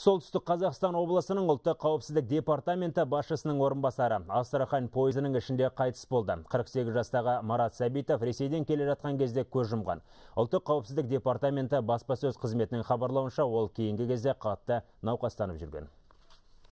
солтүстік қазақстан облысының ұлттық қауіпсіздік департаменті басшысының орынбасары астрахань пойызының ішінде қайтыс болды 48 жастағы марат Сабитов ресейден келе жатқан кезде көз жұмған ұлттық қауіпсіздік департаменті баспасөз қызметінің хабарлауынша ол кейінгі кезде қатты науқастанып жүрген